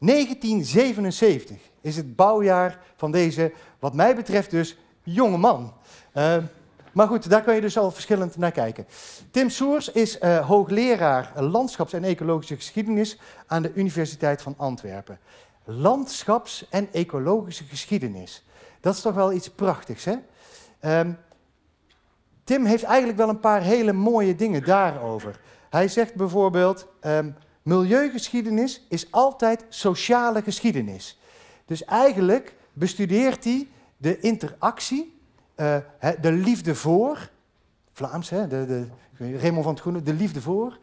1977 is het bouwjaar van deze, wat mij betreft dus, jonge man. Ehm, maar goed, daar kan je dus al verschillend naar kijken. Tim Soers is eh, hoogleraar landschaps- en ecologische geschiedenis aan de Universiteit van Antwerpen. Landschaps- en ecologische geschiedenis. Dat is toch wel iets prachtigs, hè? Ehm, Tim heeft eigenlijk wel een paar hele mooie dingen daarover. Hij zegt bijvoorbeeld, ehm, Milieugeschiedenis is altijd sociale geschiedenis. Dus eigenlijk bestudeert hij de interactie, eh, de liefde voor, Vlaams, hè, de, de, Raymond van het Groene, de liefde voor,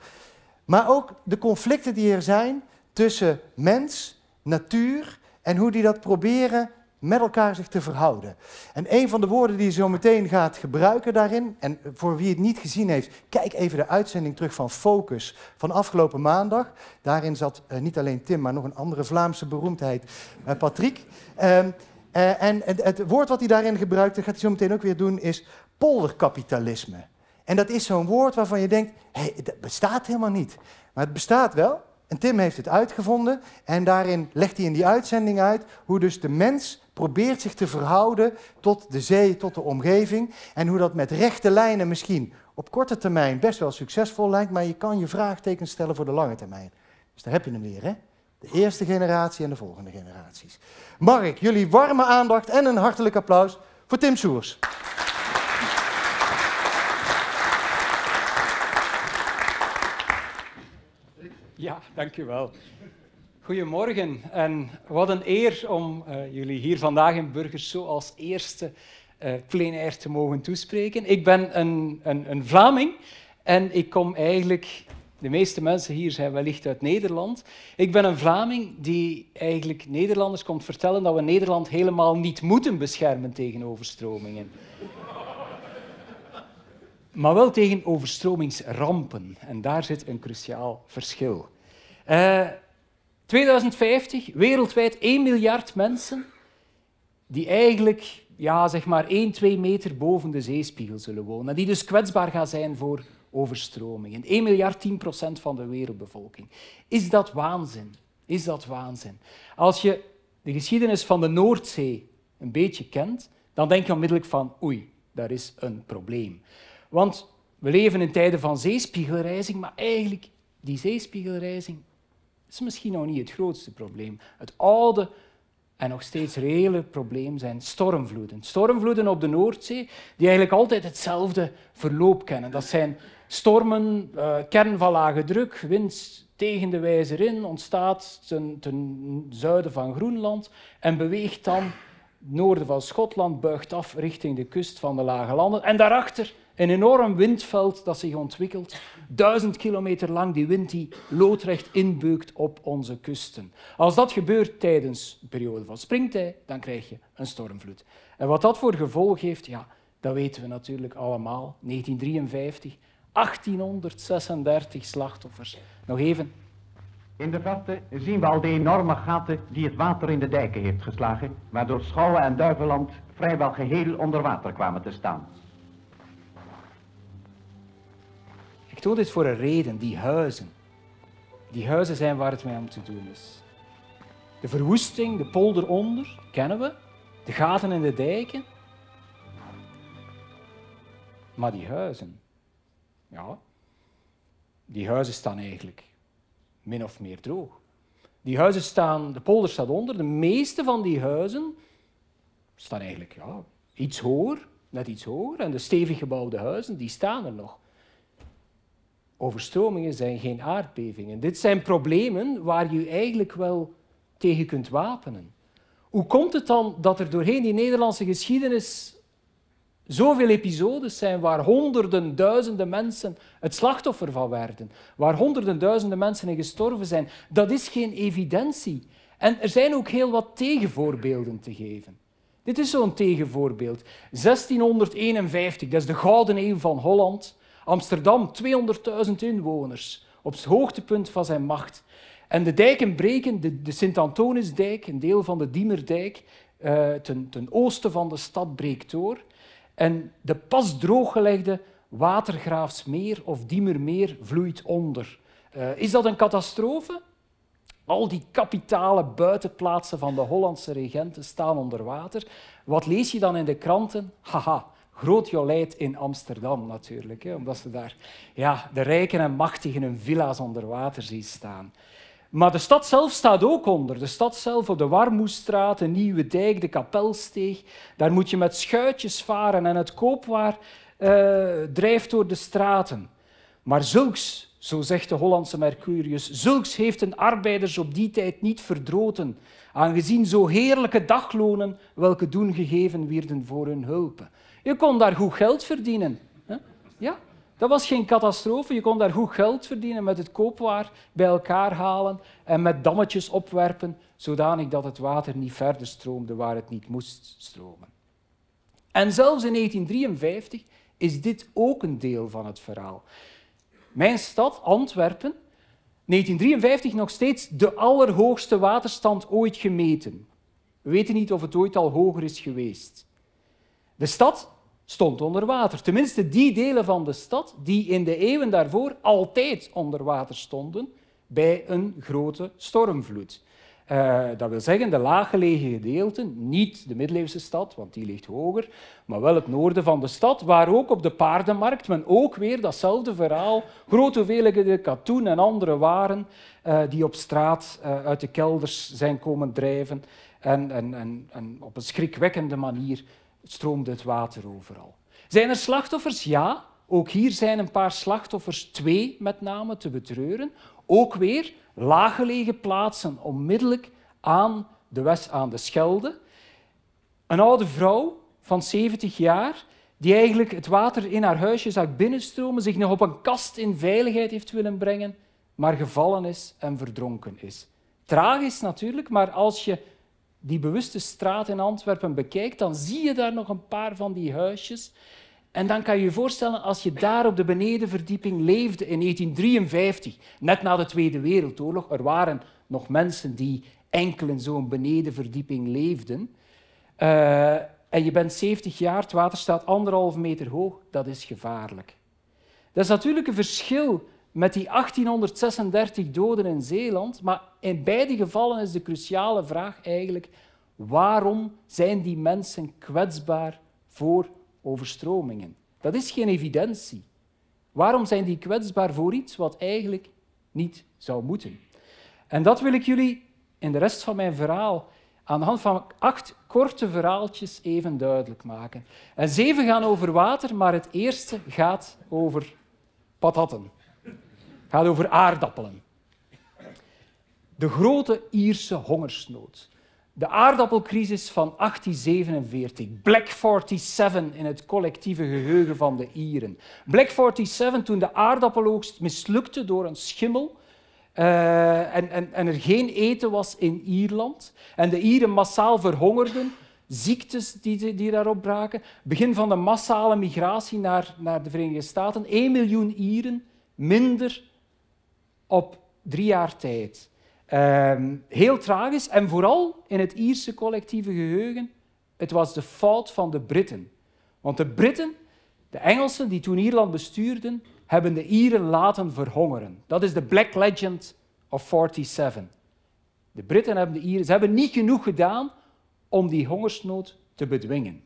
maar ook de conflicten die er zijn tussen mens, natuur en hoe die dat proberen met elkaar zich te verhouden. En een van de woorden die je zo meteen gaat gebruiken daarin, en voor wie het niet gezien heeft, kijk even de uitzending terug van Focus van afgelopen maandag. Daarin zat eh, niet alleen Tim, maar nog een andere Vlaamse beroemdheid, uh, Patrick. Ehm, eh, en het, woord wat hij daarin gebruikte, gaat hij zo meteen ook weer doen, is polderkapitalisme. En dat is zo'n woord waarvan je denkt, hey, dat bestaat helemaal niet. Maar het bestaat wel. En Tim heeft het uitgevonden en daarin legt hij in die uitzending uit hoe dus de mens probeert zich te verhouden tot de zee, tot de omgeving en hoe dat met rechte lijnen misschien op korte termijn best wel succesvol lijkt, maar je kan je vraagtekens stellen voor de lange termijn. Dus daar heb je hem weer, hè? De eerste generatie en de volgende generaties. Mark, jullie warme aandacht en een hartelijk applaus voor Tim Soers. Dankjewel. Goedemorgen en wat een eer om eh, jullie hier vandaag in Burgers zo als eerste uh, eh, plenair te mogen toespreken. Ik ben een, een, een Vlaming en ik kom eigenlijk, de meeste mensen hier zijn wellicht uit Nederland. Ik ben een Vlaming die eigenlijk Nederlanders komt vertellen dat we Nederland helemaal niet moeten beschermen tegen overstromingen. maar wel tegen overstromingsrampen. En daar zit een cruciaal verschil. 2050, eh, wereldwijd 1 miljard mensen die eigenlijk ja, zeg maar 1, 2 meter boven de zeespiegel zullen wonen. En die dus kwetsbaar gaan zijn voor overstromingen. 1 miljard, 10 procent van de wereldbevolking. Is dat waanzin? Is dat waanzin? Als je de geschiedenis van de Noordzee een beetje kent, dan denk je onmiddellijk van oei, daar is een probleem. Want we leven in tijden van zeespiegelreizing, maar eigenlijk die zeespiegelreizing is misschien nog niet het grootste probleem. Het oude en nog steeds reële probleem zijn stormvloeden. Stormvloeden op de Noordzee, die eigenlijk altijd hetzelfde verloop kennen. Dat zijn stormen, uh, kern van lage druk, wind tegen de wijzer in, ontstaat ten, ten zuiden van Groenland en beweegt dan noorden van Schotland, buigt af richting de kust van de Lage Landen. En daarachter een enorm windveld dat zich ontwikkelt, duizend kilometer lang, die wind die loodrecht inbeukt op onze kusten. Als dat gebeurt tijdens de periode van springtij, dan krijg je een stormvloed. En wat dat voor gevolg heeft, ja, dat weten we natuurlijk allemaal. 1953, 1836 slachtoffers. Nog even. In de verte zien we al de enorme gaten die het water in de dijken heeft geslagen, waardoor Schouwen en Duiveland vrijwel geheel onder water kwamen te staan. Toen dit voor een reden, die huizen. Die huizen zijn waar het mij om te doen is. De verwoesting, de polder onder, kennen we. De gaten in de dijken. Maar die huizen, ja, die huizen staan eigenlijk min of meer droog. Die huizen staan, de polder staat onder, de meeste van die huizen staan eigenlijk ja, iets hoger, net iets hoger. En de stevig gebouwde huizen, die staan er nog. Overstromingen zijn geen aardbevingen. Dit zijn problemen waar je eigenlijk wel tegen kunt wapenen. Hoe komt het dan dat er doorheen die Nederlandse geschiedenis zoveel episodes zijn waar honderden, duizenden mensen het slachtoffer van werden, waar honderden, duizenden mensen in gestorven zijn? Dat is geen evidentie. En er zijn ook heel wat tegenvoorbeelden te geven. Dit is zo'n tegenvoorbeeld. 1651, dat is de gouden eeuw van Holland. Amsterdam, 200.000 inwoners, op het hoogtepunt van zijn macht. En de dijken breken, de, de Sint-Antonisdijk, een deel van de Diemerdijk, eh, ten, ten oosten van de stad breekt door. En de pas drooggelegde Watergraafsmeer of Diemermeer vloeit onder. Eh, is dat een catastrofe? Al die kapitale buitenplaatsen van de Hollandse regenten staan onder water. Wat lees je dan in de kranten? Haha, Groot Jolijt in Amsterdam natuurlijk, hè, omdat ze daar ja, de rijken en machtigen hun villa's onder water zien staan. Maar de stad zelf staat ook onder. De stad zelf op de Warmoestraat, de Nieuwe Dijk, de Kapelsteeg. Daar moet je met schuitjes varen en het koopwaar eh, drijft door de straten. Maar zulks, zo zegt de Hollandse Mercurius, zulks heeft een arbeiders op die tijd niet verdroten, aangezien zo heerlijke daglonen welke doen gegeven werden voor hun hulpen. Je kon daar goed geld verdienen. Ja, dat was geen catastrofe. Je kon daar goed geld verdienen met het koopwaar bij elkaar halen en met dammetjes opwerpen, zodanig dat het water niet verder stroomde waar het niet moest stromen. En zelfs in 1953 is dit ook een deel van het verhaal. Mijn stad, Antwerpen, 1953 nog steeds de allerhoogste waterstand ooit gemeten. We weten niet of het ooit al hoger is geweest. De stad stond onder water. Tenminste, die delen van de stad die in de eeuwen daarvoor altijd onder water stonden bij een grote stormvloed. Eh, dat wil zeggen, de laaggelegen gedeelten, niet de middeleeuwse stad, want die ligt hoger, maar wel het noorden van de stad, waar ook op de paardenmarkt men ook weer datzelfde verhaal, grote hoeveelheden katoen en andere waren eh, die op straat eh, uit de kelders zijn komen drijven en, en, en, en op een schrikwekkende manier stroomde het water overal. Zijn er slachtoffers? Ja. Ook hier zijn een paar slachtoffers, twee met name, te betreuren. Ook weer laaggelegen plaatsen, onmiddellijk aan de, West, aan de Schelde. Een oude vrouw van 70 jaar, die eigenlijk het water in haar huisje zag binnenstromen, zich nog op een kast in veiligheid heeft willen brengen, maar gevallen is en verdronken is. Tragisch natuurlijk, maar als je die bewuste straat in Antwerpen bekijkt, dan zie je daar nog een paar van die huisjes. En dan kan je je voorstellen, als je daar op de benedenverdieping leefde in 1953, net na de Tweede Wereldoorlog, er waren nog mensen die enkel in zo'n benedenverdieping leefden. Eh, en je bent 70 jaar, het water staat anderhalf meter hoog, dat is gevaarlijk. Dat is natuurlijk een verschil met die 1836 doden in Zeeland. Maar in beide gevallen is de cruciale vraag eigenlijk: waarom zijn die mensen kwetsbaar voor overstromingen? Dat is geen evidentie. Waarom zijn die kwetsbaar voor iets wat eigenlijk niet zou moeten? En dat wil ik jullie in de rest van mijn verhaal aan de hand van acht korte verhaaltjes even duidelijk maken. En zeven gaan over water, maar het eerste gaat over patatten gaat over aardappelen. De grote Ierse hongersnood. De aardappelcrisis van 1847, Black 47 in het collectieve geheugen van de Ieren. Black 47 toen de aardappeloogst mislukte door een schimmel eh, en, en, er geen eten was in Ierland. En de Ieren massaal verhongerden, ziektes die, die daarop braken. Begin van de massale migratie naar, naar de Verenigde Staten. 1 miljoen Ieren minder op drie jaar tijd. Um, heel tragisch en vooral in het Ierse collectieve geheugen. Het was de fout van de Britten. Want de Britten, de Engelsen die toen Ierland bestuurden, hebben de Ieren laten verhongeren. Dat is de Black Legend of 47. De Britten hebben de Ieren, ze hebben niet genoeg gedaan om die hongersnood te bedwingen.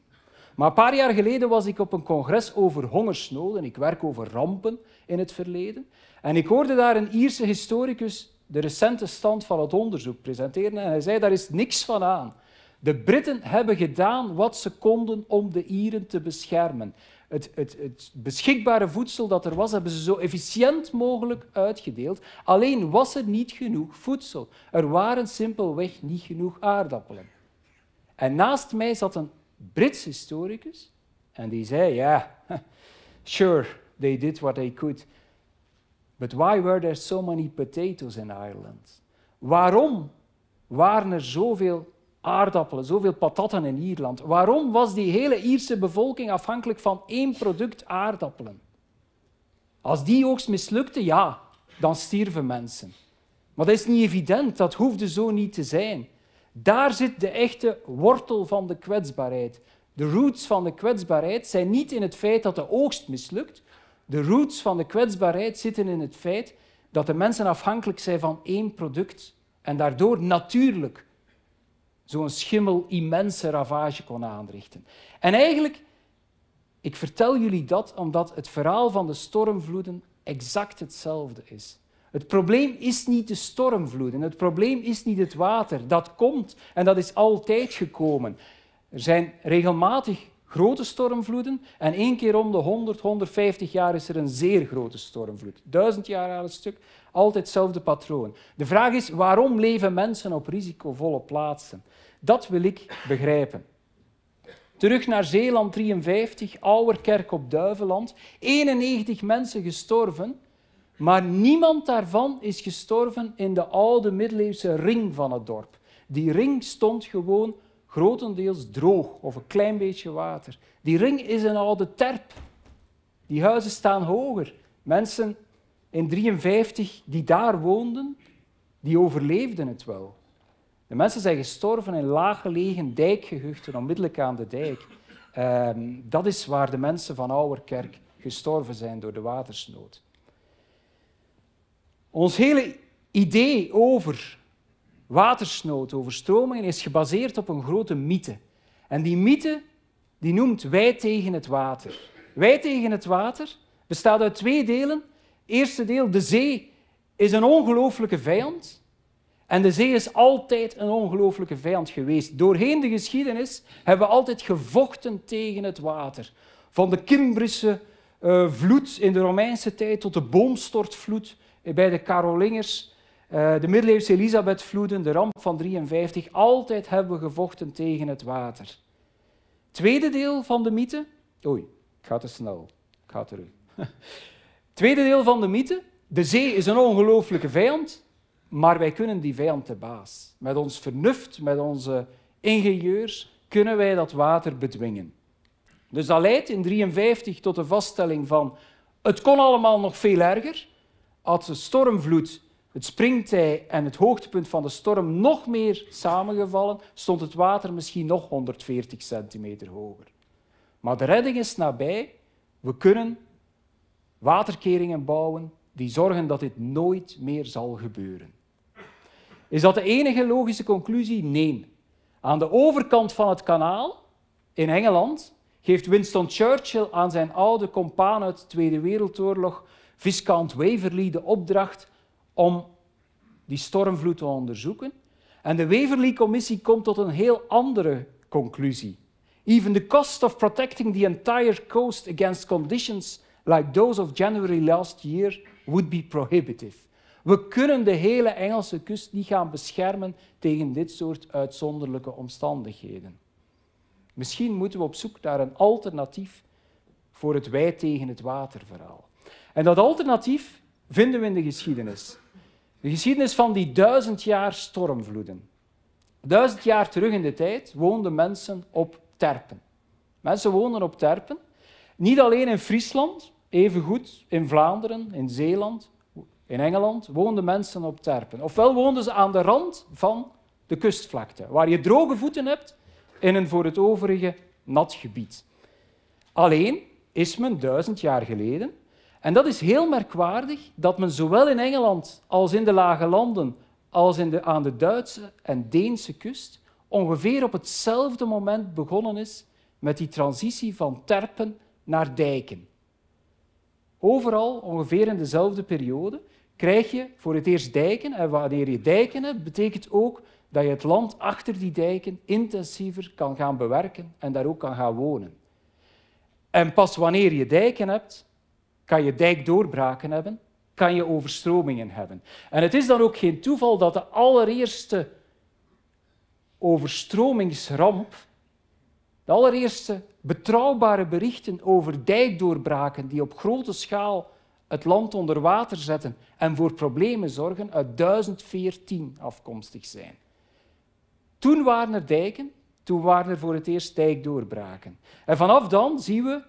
Maar een paar jaar geleden was ik op een congres over hongersnood en ik werk over rampen in het verleden. En ik hoorde daar een Ierse historicus de recente stand van het onderzoek presenteren en hij zei, daar is niks van aan. De Britten hebben gedaan wat ze konden om de Ieren te beschermen. Het, het, het, beschikbare voedsel dat er was, hebben ze zo efficiënt mogelijk uitgedeeld. Alleen was er niet genoeg voedsel. Er waren simpelweg niet genoeg aardappelen. En naast mij zat een Brits historicus en die zei: Ja, sure, they did what they could. But why were there so many potatoes in Ireland? Waarom waren er zoveel aardappelen, zoveel patatten in Ierland? Waarom was die hele Ierse bevolking afhankelijk van één product aardappelen? Als die oogst mislukte, ja, dan stierven mensen. Maar dat is niet evident, dat hoefde zo niet te zijn. Daar zit de echte wortel van de kwetsbaarheid. De roots van de kwetsbaarheid zijn niet in het feit dat de oogst mislukt, de roots van de kwetsbaarheid zitten in het feit dat de mensen afhankelijk zijn van één product en daardoor natuurlijk zo'n schimmel immense ravage kon aanrichten. En eigenlijk, ik vertel jullie dat omdat het verhaal van de stormvloeden exact hetzelfde is. Het probleem is niet de stormvloeden, het probleem is niet het water. Dat komt en dat is altijd gekomen. Er zijn regelmatig grote stormvloeden en één keer om de 100, 150 jaar is er een zeer grote stormvloed. Duizend jaar aan het stuk, altijd hetzelfde patroon. De vraag is waarom leven mensen op risicovolle plaatsen? Dat wil ik begrijpen. Terug naar Zeeland 53, Ouwerkerk op Duiveland. 91 mensen gestorven, maar niemand daarvan is gestorven in de oude middeleeuwse ring van het dorp. Die ring stond gewoon grotendeels droog of een klein beetje water. Die ring is een oude terp. Die huizen staan hoger. Mensen in 1953 die daar woonden, die overleefden het wel. De mensen zijn gestorven in laaggelegen dijkgehuchten, onmiddellijk aan de dijk. Ehm, dat is waar de mensen van Ouwerkerk gestorven zijn door de watersnood. Ons hele idee over watersnood, overstromingen, is gebaseerd op een grote mythe. En die mythe die noemt wij tegen het water. Wij tegen het water bestaat uit twee delen. Eerste deel, de zee is een ongelooflijke vijand. En de zee is altijd een ongelooflijke vijand geweest. Doorheen de geschiedenis hebben we altijd gevochten tegen het water. Van de Kimbrische uh, eh, vloed in de Romeinse tijd tot de boomstortvloed bij de Karolingers. Eh, de middeleeuwse vloeden, de ramp van 53, altijd hebben we gevochten tegen het water. Tweede deel van de mythe. Oei, ik ga te snel. ga terug. Tweede deel van de mythe. De zee is een ongelooflijke vijand, maar wij kunnen die vijand te baas. Met ons vernuft, met onze ingenieurs, kunnen wij dat water bedwingen. Dus dat leidt in 1953 tot de vaststelling van het kon allemaal nog veel erger. Als de stormvloed het springtij en het hoogtepunt van de storm nog meer samengevallen, stond het water misschien nog 140 centimeter hoger. Maar de redding is nabij. We kunnen waterkeringen bouwen die zorgen dat dit nooit meer zal gebeuren. Is dat de enige logische conclusie? Nee. Aan de overkant van het kanaal, in Engeland, geeft Winston Churchill aan zijn oude compaan uit de Tweede Wereldoorlog, Viscount Waverley, de opdracht om die stormvloed te onderzoeken. En de waverly commissie komt tot een heel andere conclusie. Even the cost of protecting the entire coast against conditions like those of January last year would be prohibitive. We kunnen de hele Engelse kust niet gaan beschermen tegen dit soort uitzonderlijke omstandigheden. Misschien moeten we op zoek naar een alternatief voor het wij tegen het water verhaal. En dat alternatief vinden we in de geschiedenis. De geschiedenis van die duizend jaar stormvloeden. Duizend jaar terug in de tijd woonden mensen op terpen. Mensen woonden op terpen. Niet alleen in Friesland, goed in Vlaanderen, in Zeeland, in Engeland woonden mensen op terpen. Ofwel woonden ze aan de rand van de kustvlakte, waar je droge voeten hebt in een voor het overige nat gebied. Alleen is men duizend jaar geleden en dat is heel merkwaardig dat men zowel in Engeland als in de Lage Landen, als in de, aan de Duitse en Deense kust, ongeveer op hetzelfde moment begonnen is met die transitie van terpen naar dijken. Overal, ongeveer in dezelfde periode, krijg je voor het eerst dijken. En wanneer je dijken hebt, betekent ook dat je het land achter die dijken intensiever kan gaan bewerken en daar ook kan gaan wonen. En pas wanneer je dijken hebt, kan je dijkdoorbraken hebben, kan je overstromingen hebben. En het is dan ook geen toeval dat de allereerste overstromingsramp, de allereerste betrouwbare berichten over dijkdoorbraken die op grote schaal het land onder water zetten en voor problemen zorgen, uit 1014 afkomstig zijn. Toen waren er dijken, toen waren er voor het eerst dijkdoorbraken. En vanaf dan zien we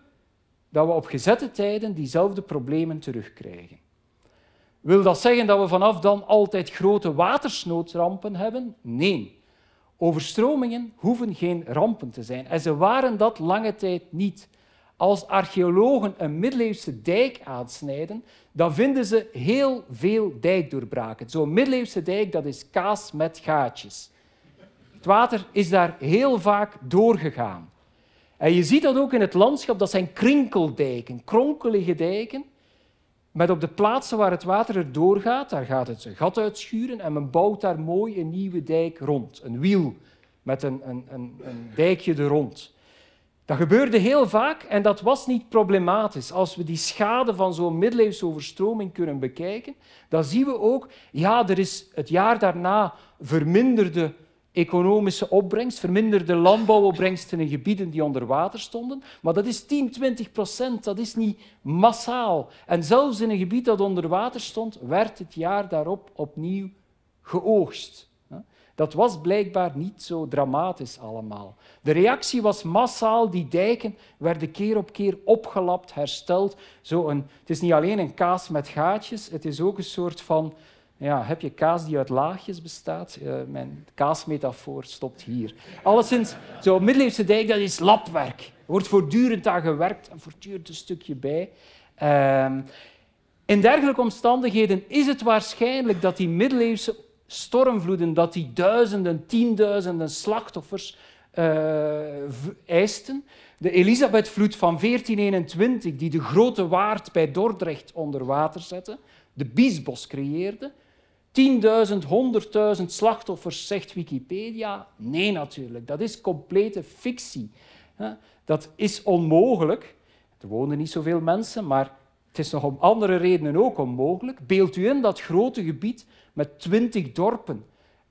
dat we op gezette tijden diezelfde problemen terugkrijgen. Wil dat zeggen dat we vanaf dan altijd grote watersnoodrampen hebben? Nee. Overstromingen hoeven geen rampen te zijn. En ze waren dat lange tijd niet. Als archeologen een middeleeuwse dijk aansnijden, dan vinden ze heel veel dijkdoorbraken. Zo'n middeleeuwse dijk dat is kaas met gaatjes. Het water is daar heel vaak doorgegaan. En je ziet dat ook in het landschap, dat zijn krinkeldijken, kronkelige dijken. Met op de plaatsen waar het water er doorgaat, daar gaat het een gat uitschuren en men bouwt daar mooi een nieuwe dijk rond. Een wiel met een, een, een, een dijkje er rond. Dat gebeurde heel vaak en dat was niet problematisch. Als we die schade van zo'n middeleeuwse overstroming kunnen bekijken, dan zien we ook, ja, er is het jaar daarna verminderde economische opbrengst, verminderde landbouwopbrengsten in gebieden die onder water stonden. Maar dat is 10, 20 procent, dat is niet massaal. En zelfs in een gebied dat onder water stond, werd het jaar daarop opnieuw geoogst. Dat was blijkbaar niet zo dramatisch allemaal. De reactie was massaal, die dijken werden keer op keer opgelapt, hersteld. Zo een, het is niet alleen een kaas met gaatjes, het is ook een soort van ja, heb je kaas die uit laagjes bestaat? Eh, mijn kaasmetafoor stopt hier. Alleszins, zo'n middeleeuwse dijk, dat is labwerk. Er wordt voortdurend aan gewerkt en voortdurend een stukje bij. Ehm, in dergelijke omstandigheden is het waarschijnlijk dat die middeleeuwse stormvloeden, dat die duizenden, tienduizenden slachtoffers eh, eisten. De Elisabethvloed van 1421, die de grote waard bij Dordrecht onder water zette, de biesbos creëerde, 10.000, 100.000 slachtoffers, zegt Wikipedia. Nee, natuurlijk, dat is complete fictie. Dat is onmogelijk. Er wonen niet zoveel mensen, maar het is nog om andere redenen ook onmogelijk. Beeld u in dat grote gebied met 20 dorpen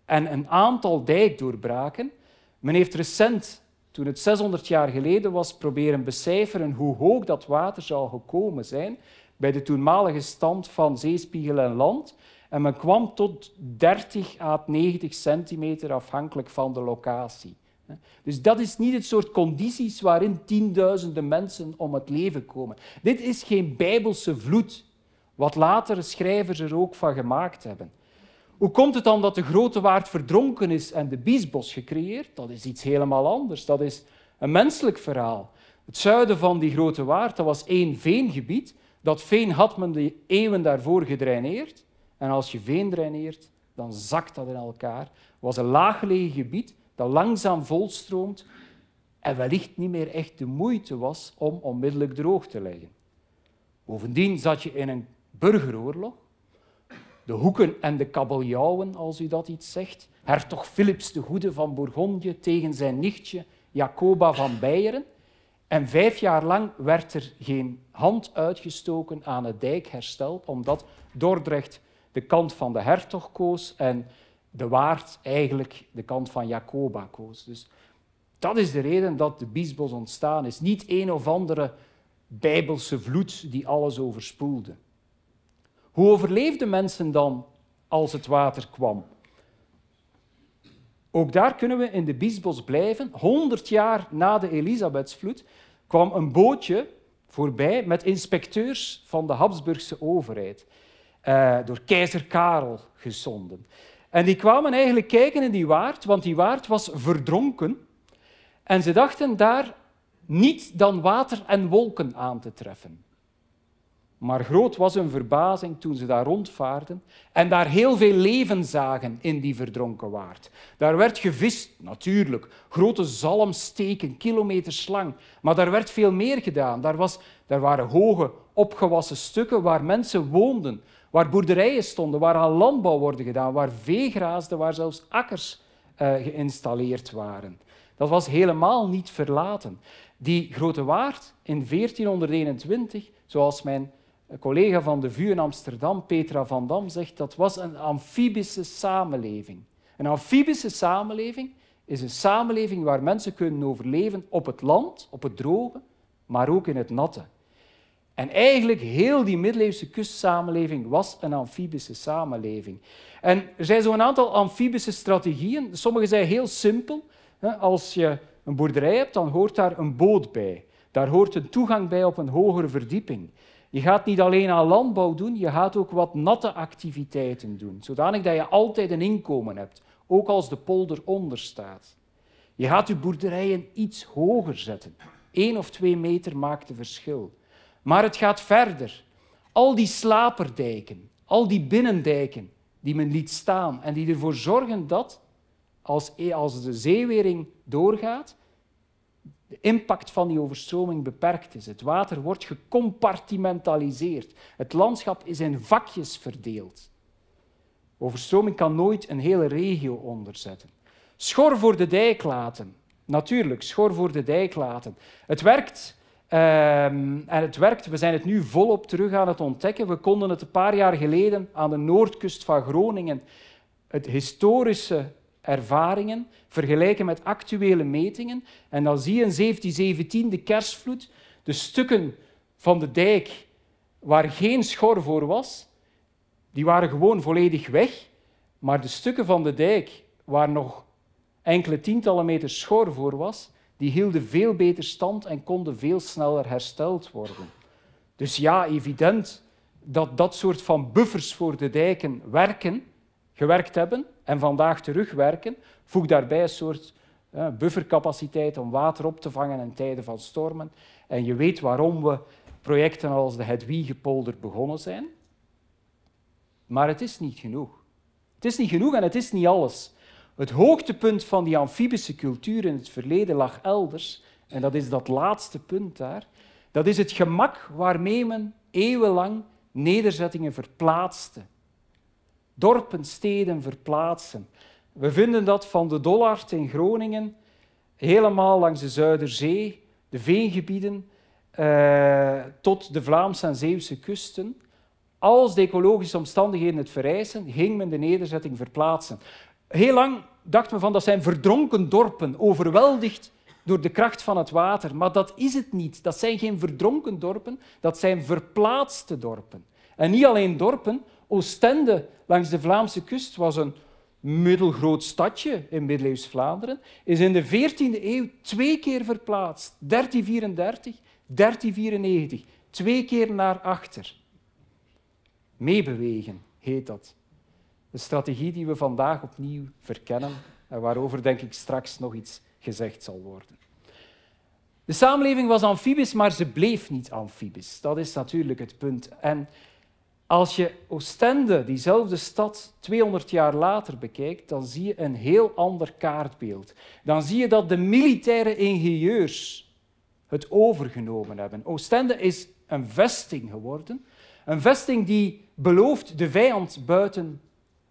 en een aantal dijkdoorbraken. Men heeft recent, toen het 600 jaar geleden was, proberen becijferen hoe hoog dat water zou gekomen zijn bij de toenmalige stand van zeespiegel en land. En men kwam tot 30 à 90 centimeter afhankelijk van de locatie. Dus dat is niet het soort condities waarin tienduizenden mensen om het leven komen. Dit is geen bijbelse vloed, wat latere schrijvers er ook van gemaakt hebben. Hoe komt het dan dat de grote waard verdronken is en de biesbos gecreëerd? Dat is iets helemaal anders. Dat is een menselijk verhaal. Het zuiden van die grote waard dat was één veengebied. Dat veen had men de eeuwen daarvoor gedraineerd. En als je veen draineert, dan zakt dat in elkaar. was een laaggelegen gebied dat langzaam volstroomt en wellicht niet meer echt de moeite was om onmiddellijk droog te leggen. Bovendien zat je in een burgeroorlog. De hoeken en de kabeljauwen, als u dat iets zegt. Hertog Philips de Goede van Bourgondië tegen zijn nichtje Jacoba van Beieren. En vijf jaar lang werd er geen hand uitgestoken aan het dijkherstel, omdat Dordrecht de kant van de hertog koos en de waard eigenlijk de kant van Jacoba koos. Dus dat is de reden dat de biesbos ontstaan is. Niet een of andere bijbelse vloed die alles overspoelde. Hoe overleefden mensen dan als het water kwam? Ook daar kunnen we in de biesbos blijven. 100 jaar na de Elisabethsvloed kwam een bootje voorbij met inspecteurs van de Habsburgse overheid. Eh, door keizer Karel gezonden. En die kwamen eigenlijk kijken in die waard, want die waard was verdronken. En ze dachten daar niet dan water en wolken aan te treffen. Maar groot was hun verbazing toen ze daar rondvaarden en daar heel veel leven zagen in die verdronken waard. Daar werd gevist, natuurlijk, grote zalmsteken, kilometers lang. Maar daar werd veel meer gedaan. Daar, was, daar waren hoge, opgewassen stukken waar mensen woonden, Waar boerderijen stonden, waar aan landbouw worden gedaan, waar vee graasde, waar zelfs akkers eh, geïnstalleerd waren. Dat was helemaal niet verlaten. Die grote waard in 1421, zoals mijn eh, collega van de VU in Amsterdam, Petra van Dam, zegt, dat was een amfibische samenleving. Een amfibische samenleving is een samenleving waar mensen kunnen overleven op het land, op het droge, maar ook in het natte. En eigenlijk heel die middeleeuwse kustsamenleving was een amfibische samenleving. En er zijn zo'n aantal amfibische strategieën. Sommige zijn heel simpel. Als je een boerderij hebt, dan hoort daar een boot bij. Daar hoort een toegang bij op een hogere verdieping. Je gaat niet alleen aan landbouw doen, je gaat ook wat natte activiteiten doen, zodanig dat je altijd een inkomen hebt, ook als de polder onder staat. Je gaat je boerderijen iets hoger zetten. Eén of twee meter maakt de verschil. Maar het gaat verder. Al die slaperdijken, al die binnendijken die men liet staan en die ervoor zorgen dat, als, de zeewering doorgaat, de impact van die overstroming beperkt is. Het water wordt gecompartimentaliseerd. Het landschap is in vakjes verdeeld. Overstroming kan nooit een hele regio onderzetten. Schor voor de dijk laten. Natuurlijk, schor voor de dijk laten. Het werkt Ehm, en het werkt. We zijn het nu volop terug aan het ontdekken. We konden het een paar jaar geleden aan de noordkust van Groningen, het historische ervaringen vergelijken met actuele metingen. En dan zie je in 1717 de kerstvloed, de stukken van de dijk waar geen schor voor was, die waren gewoon volledig weg. Maar de stukken van de dijk waar nog enkele tientallen meters schor voor was, die hielden veel beter stand en konden veel sneller hersteld worden. Dus ja, evident dat dat soort van buffers voor de dijken werken, gewerkt hebben en vandaag terugwerken. Voeg daarbij een soort eh, buffercapaciteit om water op te vangen in tijden van stormen. En je weet waarom we projecten als de Hedwigepolder begonnen zijn. Maar het is niet genoeg. Het is niet genoeg en het is niet alles. Het hoogtepunt van die amfibische cultuur in het verleden lag elders, en dat is dat laatste punt daar. Dat is het gemak waarmee men eeuwenlang nederzettingen verplaatste. Dorpen, steden verplaatsen. We vinden dat van de Dollard in Groningen helemaal langs de Zuiderzee, de veengebieden, eh, tot de Vlaamse en Zeeuwse kusten. Als de ecologische omstandigheden het vereisen, ging men de nederzetting verplaatsen. Heel lang dacht we van dat zijn verdronken dorpen, overweldigd door de kracht van het water. Maar dat is het niet. Dat zijn geen verdronken dorpen, dat zijn verplaatste dorpen. En niet alleen dorpen. Oostende langs de Vlaamse kust was een middelgroot stadje in middeleeuws Vlaanderen, is in de 14e eeuw twee keer verplaatst. 1334, 1394. Twee keer naar achter. Meebewegen heet dat. Een strategie die we vandaag opnieuw verkennen en waarover denk ik straks nog iets gezegd zal worden. De samenleving was amfibisch, maar ze bleef niet amfibisch. Dat is natuurlijk het punt. En als je Oostende, diezelfde stad, 200 jaar later bekijkt, dan zie je een heel ander kaartbeeld. Dan zie je dat de militaire ingenieurs het overgenomen hebben. Oostende is een vesting geworden. Een vesting die belooft de vijand buiten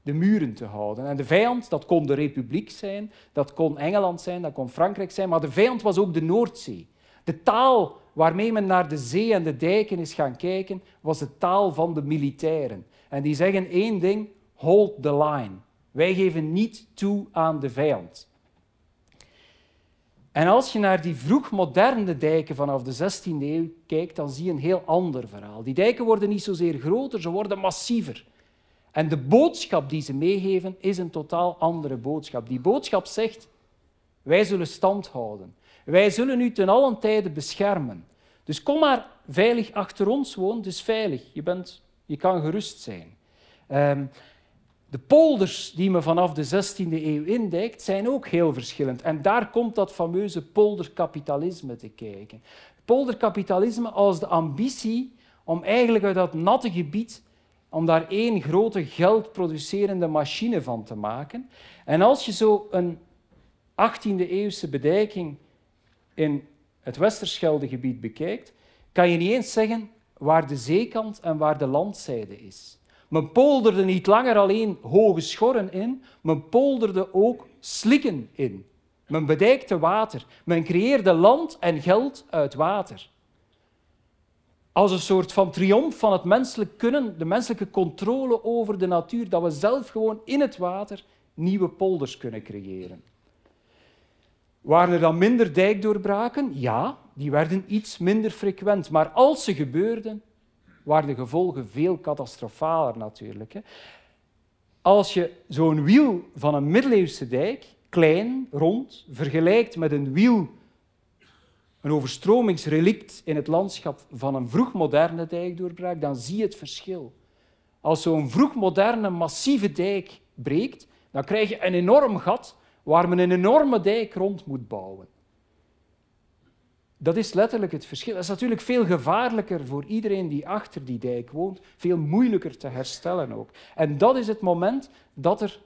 de muren te houden. En de vijand, dat kon de Republiek zijn, dat kon Engeland zijn, dat kon Frankrijk zijn, maar de vijand was ook de Noordzee. De taal waarmee men naar de zee en de dijken is gaan kijken, was de taal van de militairen. En die zeggen één ding, hold the line. Wij geven niet toe aan de vijand. En als je naar die vroegmoderne dijken vanaf de 16e eeuw kijkt, dan zie je een heel ander verhaal. Die dijken worden niet zozeer groter, ze worden massiever. En de boodschap die ze meegeven is een totaal andere boodschap. Die boodschap zegt, wij zullen stand houden. Wij zullen u ten allen tijde beschermen. Dus kom maar veilig achter ons woon, dus veilig. Je, bent, je kan gerust zijn. Ehm, de polders die men vanaf de 16e eeuw indijkt, zijn ook heel verschillend. En daar komt dat fameuze polderkapitalisme te kijken. Polderkapitalisme als de ambitie om eigenlijk uit dat natte gebied om daar één grote geldproducerende machine van te maken. En als je zo een 18e-eeuwse bedijking in het Westerscheldegebied bekijkt, kan je niet eens zeggen waar de zeekant en waar de landzijde is. Men polderde niet langer alleen hoge schorren in, men polderde ook slikken in. Men bedijkte water, men creëerde land en geld uit water als een soort van triomf van het menselijk kunnen, de menselijke controle over de natuur, dat we zelf gewoon in het water nieuwe polders kunnen creëren. Waren er dan minder dijkdoorbraken? Ja, die werden iets minder frequent. Maar als ze gebeurden, waren de gevolgen veel catastrofaler natuurlijk. Als je zo'n wiel van een middeleeuwse dijk, klein, rond, vergelijkt met een wiel een overstromingsrelict in het landschap van een vroegmoderne dijkdoorbraak, dan zie je het verschil. Als zo'n vroegmoderne massieve dijk breekt, dan krijg je een enorm gat waar men een enorme dijk rond moet bouwen. Dat is letterlijk het verschil. Dat is natuurlijk veel gevaarlijker voor iedereen die achter die dijk woont, veel moeilijker te herstellen ook. En dat is het moment dat er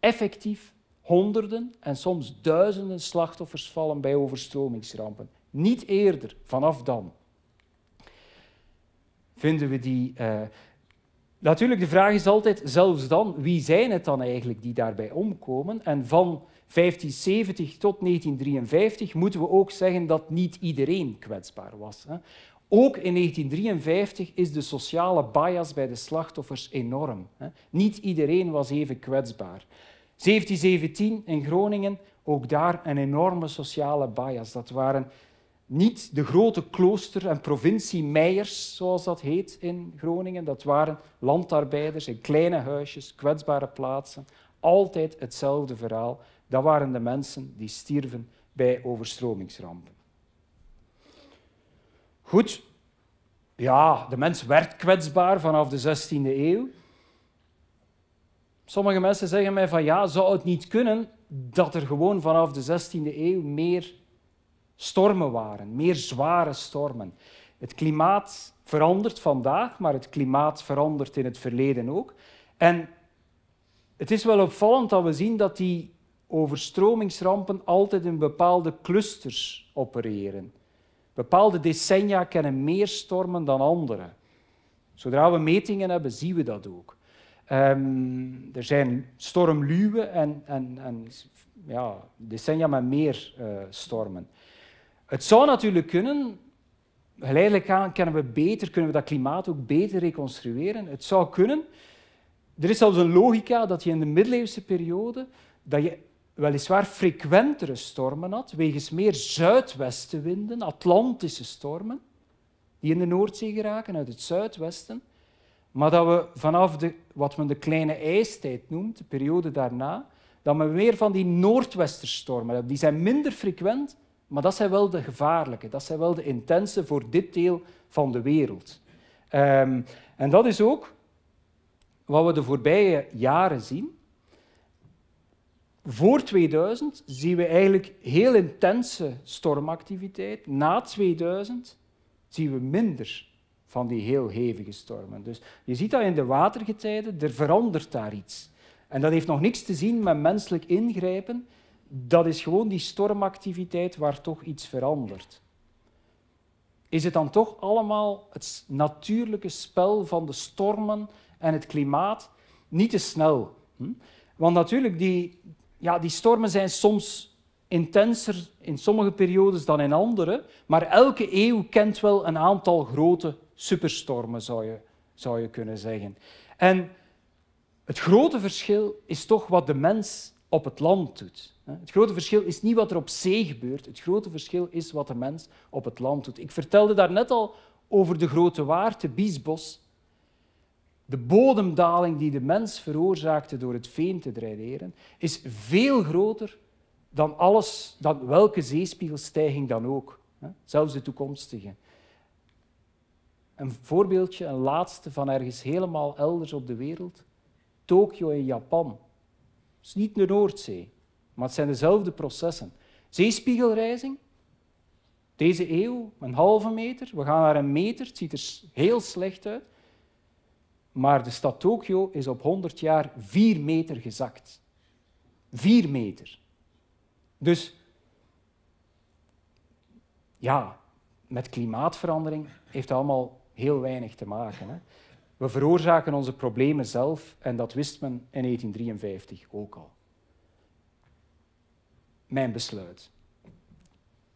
effectief honderden en soms duizenden slachtoffers vallen bij overstromingsrampen. Niet eerder, vanaf dan. Vinden we die. Eh, natuurlijk, de vraag is altijd, zelfs dan, wie zijn het dan eigenlijk die daarbij omkomen? En van 1570 tot 1953 moeten we ook zeggen dat niet iedereen kwetsbaar was. Hè? Ook in 1953 is de sociale bias bij de slachtoffers enorm. Niet iedereen was even kwetsbaar. 1717 in Groningen, ook daar een enorme sociale bias. Dat waren niet de grote klooster- en provincie-meijers, zoals dat heet in Groningen. Dat waren landarbeiders in kleine huisjes, kwetsbare plaatsen. Altijd hetzelfde verhaal. Dat waren de mensen die stierven bij overstromingsrampen. Goed, ja, de mens werd kwetsbaar vanaf de 16e eeuw. Sommige mensen zeggen mij van ja, zou het niet kunnen dat er gewoon vanaf de 16e eeuw meer stormen waren, meer zware stormen. Het klimaat verandert vandaag, maar het klimaat verandert in het verleden ook. En het is wel opvallend dat we zien dat die overstromingsrampen altijd in bepaalde clusters opereren. Bepaalde decennia kennen meer stormen dan andere. Zodra we metingen hebben, zien we dat ook. Ehm, er zijn stormluwen en, en, en ja, decennia met meer eh, stormen. Het zou natuurlijk kunnen, geleidelijk aan kunnen we, beter, kunnen we dat klimaat ook beter reconstrueren. Het zou kunnen. Er is zelfs een logica dat je in de middeleeuwse periode dat je weliswaar frequentere stormen had, wegens meer zuidwestenwinden, Atlantische stormen, die in de Noordzee geraken uit het zuidwesten, maar dat we vanaf de, wat men de kleine ijstijd noemt, de periode daarna, dat we meer van die noordwesterstormen hebben. Die zijn minder frequent, maar dat zijn wel de gevaarlijke, dat zijn wel de intense voor dit deel van de wereld. Ehm, en dat is ook wat we de voorbije jaren zien. Voor 2000 zien we eigenlijk heel intense stormactiviteit. Na 2000 zien we minder van die heel hevige stormen. Dus je ziet dat in de watergetijden, er verandert daar iets. En dat heeft nog niks te zien met menselijk ingrijpen, dat is gewoon die stormactiviteit waar toch iets verandert. Is het dan toch allemaal het natuurlijke spel van de stormen en het klimaat? Niet te snel. Hm? Want natuurlijk, die, ja, die stormen zijn soms intenser in sommige periodes dan in andere, maar elke eeuw kent wel een aantal grote superstormen, zou je, zou je kunnen zeggen. En het grote verschil is toch wat de mens op het land doet. Het grote verschil is niet wat er op zee gebeurt. Het grote verschil is wat de mens op het land doet. Ik vertelde daarnet al over de grote waarde Biesbos. De bodemdaling die de mens veroorzaakte door het veen te draineren, is veel groter dan, alles, dan welke zeespiegelstijging dan ook. Zelfs de toekomstige. Een voorbeeldje, een laatste van ergens helemaal elders op de wereld. Tokio in Japan is niet de Noordzee, maar het zijn dezelfde processen. Zeespiegelrijzing, deze eeuw, een halve meter, we gaan naar een meter, het ziet er heel slecht uit. Maar de stad Tokio is op 100 jaar vier meter gezakt. vier meter. Dus ja, met klimaatverandering heeft dat allemaal heel weinig te maken. Hè. We veroorzaken onze problemen zelf en dat wist men in 1953 ook al. Mijn besluit.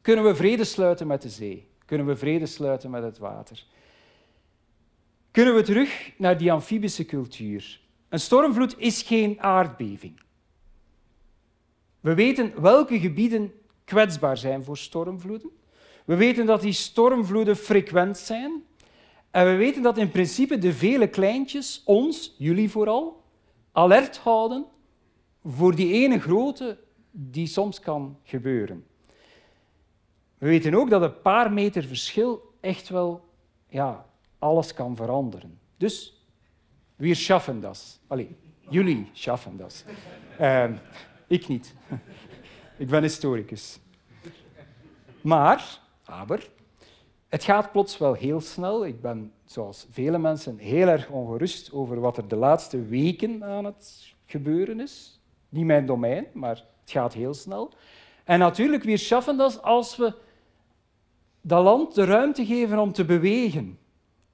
Kunnen we vrede sluiten met de zee? Kunnen we vrede sluiten met het water? Kunnen we terug naar die amfibische cultuur? Een stormvloed is geen aardbeving. We weten welke gebieden kwetsbaar zijn voor stormvloeden. We weten dat die stormvloeden frequent zijn en we weten dat in principe de vele kleintjes ons, jullie vooral, alert houden voor die ene grote die soms kan gebeuren. We weten ook dat een paar meter verschil echt wel ja, alles kan veranderen. Dus we schaffen dat. Allee, jullie schaffen dat. Ehm, ik niet. ik ben historicus. Maar, aber, het gaat plots wel heel snel. Ik ben, zoals vele mensen, heel erg ongerust over wat er de laatste weken aan het gebeuren is. Niet mijn domein, maar het gaat heel snel. En natuurlijk, weer schaffen dat als we dat land de ruimte geven om te bewegen.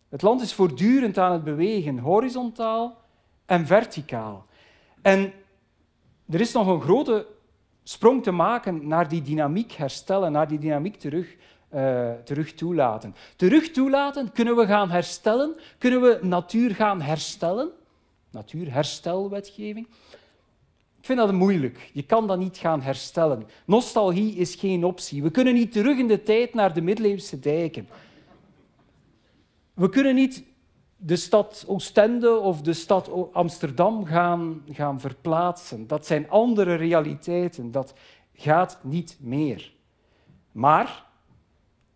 Het land is voortdurend aan het bewegen, horizontaal en verticaal. En er is nog een grote sprong te maken naar die dynamiek herstellen, naar die dynamiek terug uh, terug toelaten. Terug toelaten kunnen we gaan herstellen, kunnen we natuur gaan herstellen. Natuurherstelwetgeving. Ik vind dat moeilijk. Je kan dat niet gaan herstellen. Nostalgie is geen optie. We kunnen niet terug in de tijd naar de middeleeuwse dijken. We kunnen niet de stad Oostende of de stad Amsterdam gaan, gaan verplaatsen. Dat zijn andere realiteiten. Dat gaat niet meer. Maar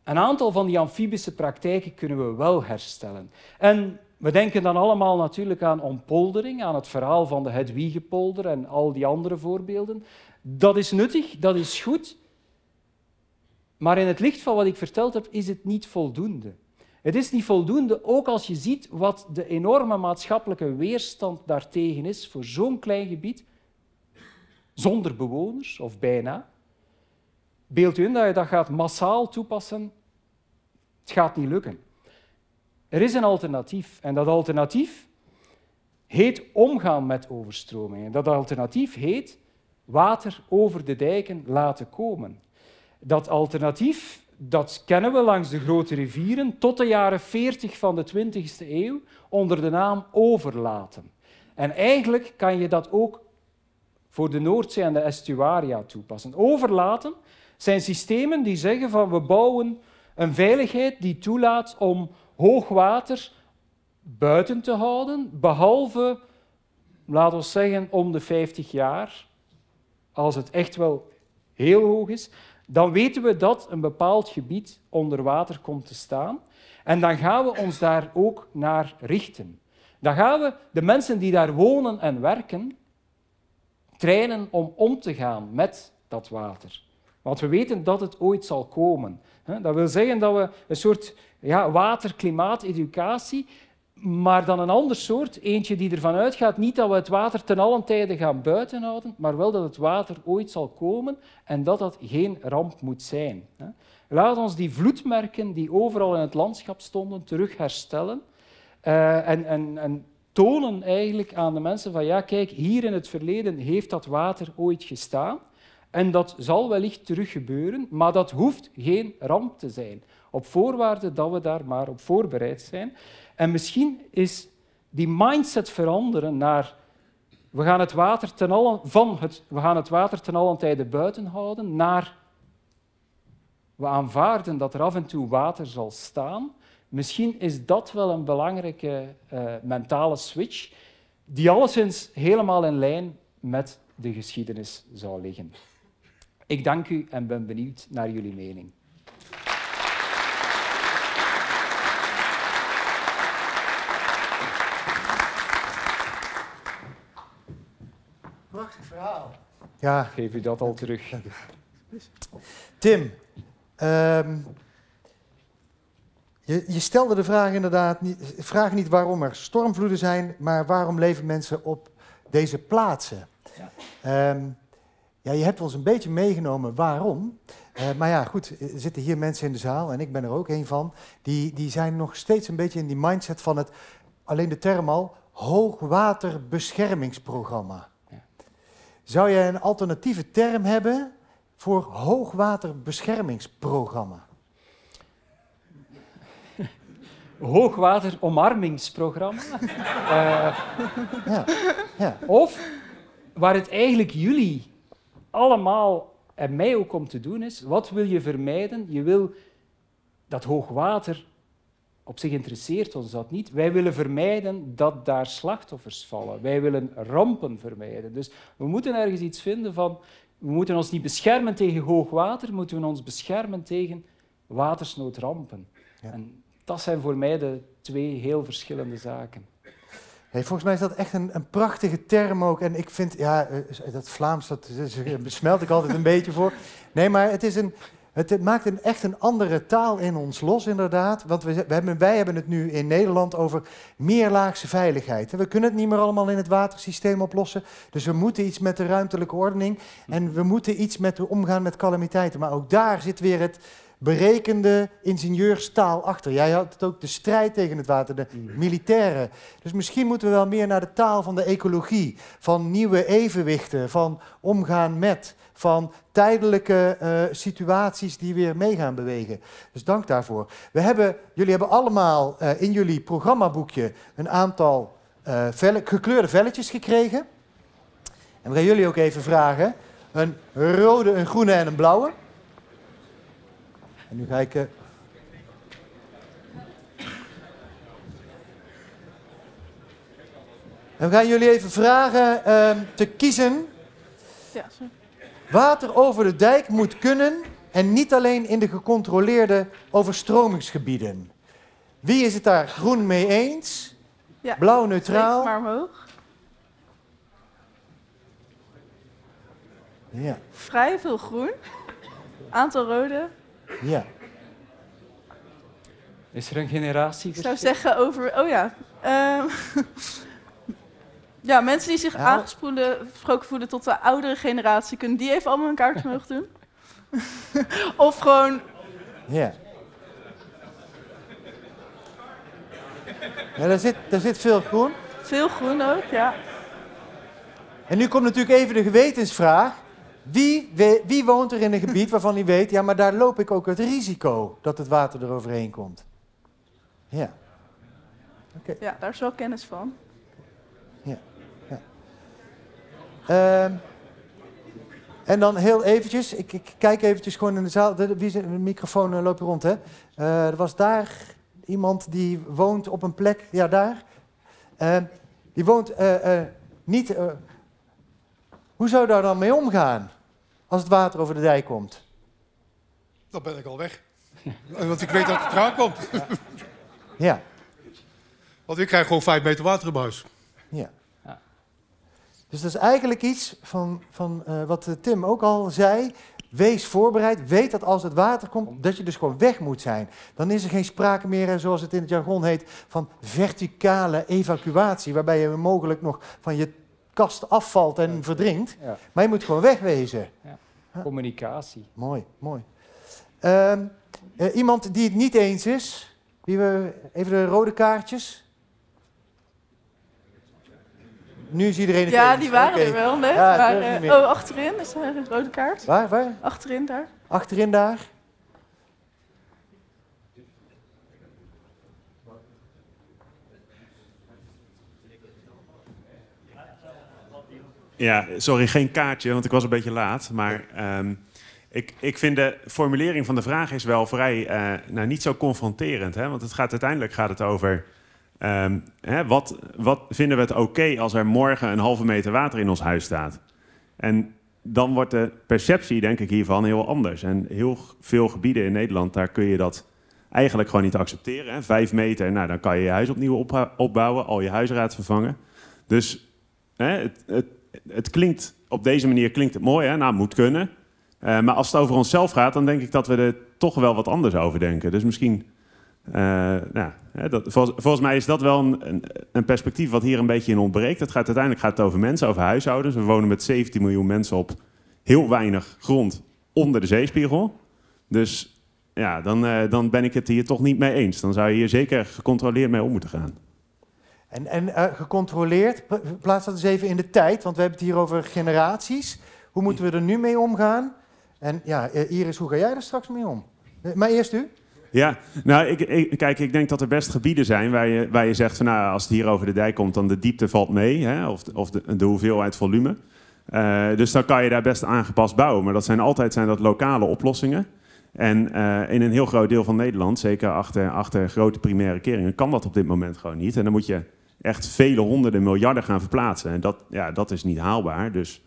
een aantal van die amfibische praktijken kunnen we wel herstellen. En we denken dan allemaal natuurlijk aan ontpoldering, aan het verhaal van de Hedwiegepolder en al die andere voorbeelden. Dat is nuttig, dat is goed. Maar in het licht van wat ik verteld heb, is het niet voldoende. Het is niet voldoende, ook als je ziet wat de enorme maatschappelijke weerstand daartegen is voor zo'n klein gebied, zonder bewoners of bijna. Beeld u in dat je dat gaat massaal toepassen? Het gaat niet lukken. Er is een alternatief en dat alternatief heet omgaan met overstromingen. Dat alternatief heet water over de dijken laten komen. Dat alternatief dat kennen we langs de grote rivieren tot de jaren 40 van de 20e eeuw onder de naam overlaten. En eigenlijk kan je dat ook voor de Noordzee en de estuaria toepassen. Overlaten, zijn systemen die zeggen van we bouwen een veiligheid die toelaat om hoog water buiten te houden, behalve, laten we zeggen, om de 50 jaar, als het echt wel heel hoog is, dan weten we dat een bepaald gebied onder water komt te staan. En dan gaan we ons daar ook naar richten. Dan gaan we de mensen die daar wonen en werken trainen om om te gaan met dat water. Want we weten dat het ooit zal komen. Dat wil zeggen dat we een soort ja, maar dan een ander soort, eentje die ervan uitgaat niet dat we het water ten allen tijde gaan buiten houden, maar wel dat het water ooit zal komen en dat dat geen ramp moet zijn. Laat ons die vloedmerken die overal in het landschap stonden terug herstellen eh, en, en, en tonen eigenlijk aan de mensen van ja, kijk, hier in het verleden heeft dat water ooit gestaan. En dat zal wellicht terug gebeuren, maar dat hoeft geen ramp te zijn. Op voorwaarde dat we daar maar op voorbereid zijn. En misschien is die mindset veranderen naar we gaan het water ten allen, van het, we gaan het water ten allen tijde buiten houden, naar we aanvaarden dat er af en toe water zal staan. Misschien is dat wel een belangrijke eh, mentale switch, die alleszins helemaal in lijn met de geschiedenis zou liggen. Ik dank u en ben benieuwd naar jullie mening. Prachtig verhaal. Ja. Geef u dat al terug. Tim, ehm, je, je, stelde de vraag inderdaad, niet, vraag niet waarom er stormvloeden zijn, maar waarom leven mensen op deze plaatsen? Ja. Ehm, ja, je hebt ons een beetje meegenomen waarom. Eh, maar ja, goed, er eh, zitten hier mensen in de zaal, en ik ben er ook een van, die, die zijn nog steeds een beetje in die mindset van het, alleen de term al, hoogwaterbeschermingsprogramma. Zou jij een alternatieve term hebben voor hoogwaterbeschermingsprogramma? Hoogwateromarmingsprogramma? ja. Ja. Of waar het eigenlijk jullie allemaal en mij ook om te doen is, wat wil je vermijden? Je wil dat hoogwater, op zich interesseert ons dat niet. Wij willen vermijden dat daar slachtoffers vallen. Wij willen rampen vermijden. Dus we moeten ergens iets vinden van, we moeten ons niet beschermen tegen hoogwater, moeten we ons beschermen tegen watersnoodrampen. En dat zijn voor mij de twee heel verschillende zaken. Hey, volgens mij is dat echt een, een, prachtige term ook. En ik vind, ja, eh, eh, dat Vlaams, dat, eh, smelt ik altijd een beetje voor. Nee, maar het, is een, het, maakt een, echt een andere taal in ons los, inderdaad. Want we, we hebben, wij hebben het nu in Nederland over meerlaagse veiligheid. We kunnen het niet meer allemaal in het watersysteem oplossen. Dus we moeten iets met de ruimtelijke ordening. Hm. En we moeten iets met omgaan met calamiteiten. Maar ook daar zit weer het berekende ingenieurstaal achter. Jij had het ook de strijd tegen het water, de mm. militaire. Dus misschien moeten we wel meer naar de taal van de ecologie, van nieuwe evenwichten, van omgaan met, van tijdelijke eh, situaties die weer mee gaan bewegen. Dus dank daarvoor. We hebben, jullie hebben allemaal eh, in jullie programmaboekje een aantal eh, gekleurde velletjes gekregen. En we gaan jullie ook even vragen. Een rode, een groene en een blauwe. En nu ga ik... Uh... En we gaan jullie even vragen ehm, te kiezen. Water over de dijk moet kunnen en niet alleen in de gecontroleerde overstromingsgebieden. Wie is het daar groen mee eens? Ja, Blauw neutraal. maar omhoog. Vrij veel groen. Aantal rode. Ja. Is er een generatie? Ik zou zeggen over. Oh ja. Ehm, ja, mensen die zich ja. aangesproken voelen tot de oudere generatie, kunnen die even allemaal een kaartje omhoog doen? of gewoon. Ja. ja. er, zit, er zit veel groen. Veel groen ook, ja. En nu komt natuurlijk even de gewetensvraag. Wie, woont er in een gebied waarvan hij weet, ja, maar daar loop ik ook het risico dat het water eroverheen komt? Ja. Ja, daar is wel kennis van. Ja. ja. Ehm, en dan heel eventjes, ik, ik, kijk eventjes gewoon in de zaal. De, wie de microfoon eh, loopt rond, hè? Eh, er was daar iemand die woont op een plek, ja, daar. Ehm, die woont eh, niet hoe zou daar dan mee omgaan als het water over de dijk komt? Dan ben ik al weg. Want ik weet dat het eraan komt. Ja. Want ik krijg gewoon vijf meter water in mijn Ja. ja. Dus dat is eigenlijk iets van, van eh, wat eh, Tim ook al zei. Wees voorbereid. Weet dat als het water komt, dat je dus gewoon weg moet zijn. Dan is er geen sprake meer, eh, zoals het in het jargon heet, van verticale evacuatie. Waarbij je mogelijk nog van je afvalt en verdrinkt. Maar je moet gewoon wegwezen. Communicatie. Mooi, mooi. Ehm, eh, iemand die het niet eens is. Wie we, even de rode kaartjes. Nu is iedereen het Ja, die waren er wel, nee. Eh, oh, achterin is er een rode kaart. Waar, waar? Achterin daar. Achterin daar. Ja, eh, sorry, geen kaartje, want ik was een beetje laat. Maar ehm, ik, ik vind de formulering van de vraag is wel vrij eh, nou, niet zo confronterend. Hè? Want het gaat, uiteindelijk gaat het over... Ehm, hè, wat, wat vinden we het oké als er morgen een halve meter water in ons huis staat? En dan wordt de perceptie, denk ik, hiervan heel anders. En heel veel gebieden in Nederland, daar kun je dat eigenlijk gewoon niet accepteren. Hè? Vijf meter, nou, dan kan je je huis opnieuw opbouwen, al je huisraad vervangen. Dus hè, het, het het klinkt, op deze manier klinkt het mooi, hè? Nou, moet kunnen. Eh, maar als het over onszelf gaat, dan denk ik dat we er toch wel wat anders over denken. Dus misschien, eh, nou, dat, volgens, mij is dat wel een, een, perspectief wat hier een beetje in ontbreekt. Het gaat, uiteindelijk gaat het over mensen, over huishoudens. We wonen met 17 miljoen mensen op heel weinig grond onder de zeespiegel. Dus ja, dan, eh, dan ben ik het hier toch niet mee eens. Dan zou je hier zeker gecontroleerd mee om moeten gaan. En, en eh, gecontroleerd, plaats dat eens even in de tijd, want we hebben het hier over generaties. Hoe moeten we er nu mee omgaan? En ja, eh, Iris, hoe ga jij er straks mee om? Eh, maar eerst u. Ja, nou, ik, kijk, ik denk dat er best gebieden zijn waar je, waar je zegt van, nou, als het hier over de dijk komt, dan de diepte valt mee, hè, of, of de, de hoeveelheid volume. dus dan kan je daar best aangepast bouwen. Maar dat zijn altijd zijn dat lokale oplossingen. En in een heel groot deel van Nederland, zeker achter, achter grote primaire keringen, kan dat op dit moment gewoon niet. En dan moet je echt vele honderden miljarden gaan verplaatsen. En dat, ja, dat is niet haalbaar. Dus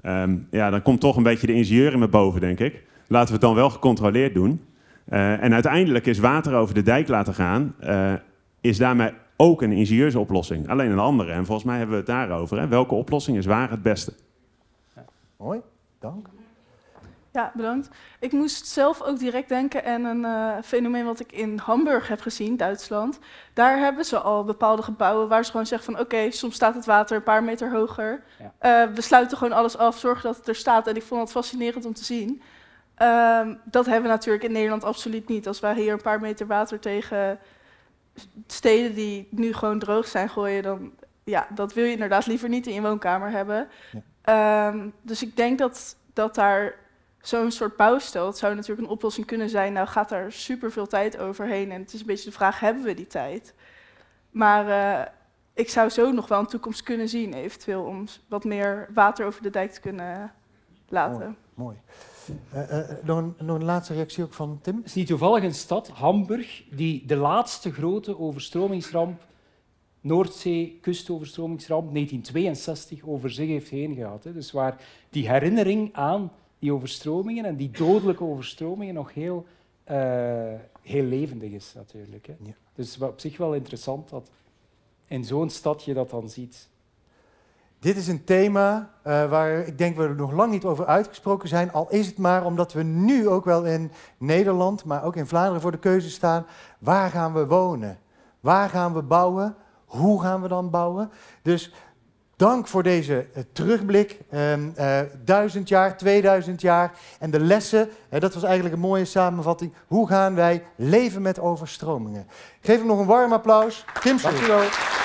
ehm, ja, dan komt toch een beetje de ingenieur in me boven, denk ik. Laten we het dan wel gecontroleerd doen. Eh, en uiteindelijk is water over de dijk laten gaan, eh, is daarmee ook een ingenieursoplossing. Alleen een andere. En volgens mij hebben we het daarover. Hè? Welke oplossing is waar het beste? Mooi, dank. Ja, bedankt. Ik moest zelf ook direct denken aan een eh, fenomeen wat ik in Hamburg heb gezien, Duitsland. Daar hebben ze al bepaalde gebouwen waar ze gewoon zeggen van oké, soms staat het water een paar meter hoger. Eh, we sluiten gewoon alles af, zorgen dat het er staat. En ik vond dat fascinerend om te zien. Ehm, dat hebben we natuurlijk in Nederland absoluut niet. Als wij hier een paar meter water tegen steden die nu gewoon droog zijn gooien, dan ja, dat wil je inderdaad liever niet in je woonkamer hebben. Ehm, dus ik denk dat, dat daar zo'n soort bouwstelt zou natuurlijk een oplossing kunnen zijn. Nou gaat daar super veel tijd overheen en het is een beetje de vraag, hebben we die tijd? Maar eh, ik zou zo nog wel een toekomst kunnen zien, eventueel, om wat meer water over de dijk te kunnen laten. Mooi. Eh, eh, nog, een, laatste reactie ook van Tim. Het is niet toevallig een stad, Hamburg, die de laatste grote overstromingsramp, Noordzee, kustoverstromingsramp, 1962, over zich heeft heen gehad. Hè. Dus waar die herinnering aan die overstromingen en die dodelijke overstromingen nog heel, eh, heel levendig is natuurlijk. Hè. Ja. Dus op zich wel interessant dat in zo'n stad je dat dan ziet. Dit is een thema eh, waar ik denk we er nog lang niet over uitgesproken zijn. Al is het maar omdat we nu ook wel in Nederland, maar ook in Vlaanderen voor de keuze staan. Waar gaan we wonen? Waar gaan we bouwen? Hoe gaan we dan bouwen? Dus Dank voor deze eh, terugblik. Ehm, eh, duizend jaar, 2000 jaar. En de lessen, eh, dat was eigenlijk een mooie samenvatting. Hoe gaan wij leven met overstromingen? Geef hem nog een warm applaus. Kim Dank